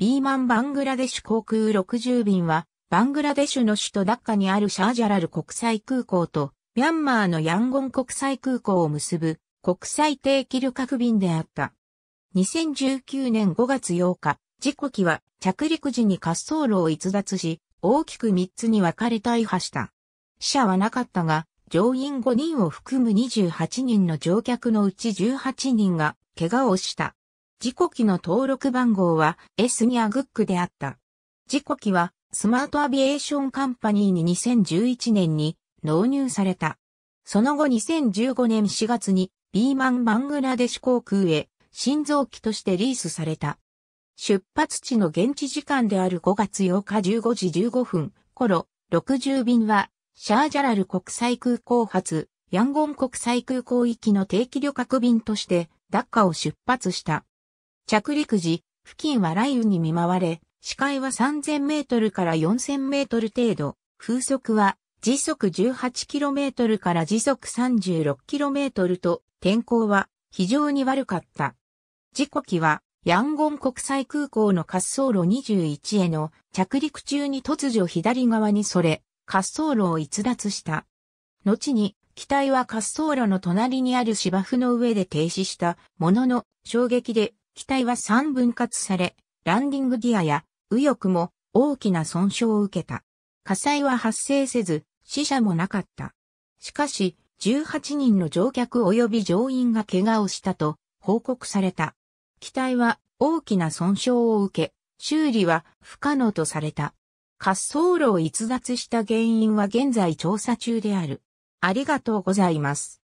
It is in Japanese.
ビーマンバングラデシュ航空60便は、バングラデシュの首都ダッカにあるシャージャラル国際空港と、ミャンマーのヤンゴン国際空港を結ぶ国際定期旅客便であった。2019年5月8日、事故機は着陸時に滑走路を逸脱し、大きく3つに分かれ大破した。死者はなかったが、乗員5人を含む28人の乗客のうち18人が怪我をした。事故機の登録番号は S ニアグックであった。事故機はスマートアビエーションカンパニーに2011年に納入された。その後2015年4月にビーマンバングラデシュ航空へ新造機としてリースされた。出発地の現地時間である5月8日15時15分頃60便はシャージャラル国際空港発ヤンゴン国際空港行きの定期旅客便としてダッカを出発した。着陸時、付近は雷雨に見舞われ、視界は3000メートルから4000メートル程度、風速は時速1 8トルから時速3 6トルと天候は非常に悪かった。事故機はヤンゴン国際空港の滑走路21への着陸中に突如左側にそれ、滑走路を逸脱した。後に機体は滑走路の隣にある芝生の上で停止したものの衝撃で機体は3分割され、ランディングギアや右翼も大きな損傷を受けた。火災は発生せず、死者もなかった。しかし、18人の乗客及び乗員が怪我をしたと報告された。機体は大きな損傷を受け、修理は不可能とされた。滑走路を逸脱した原因は現在調査中である。ありがとうございます。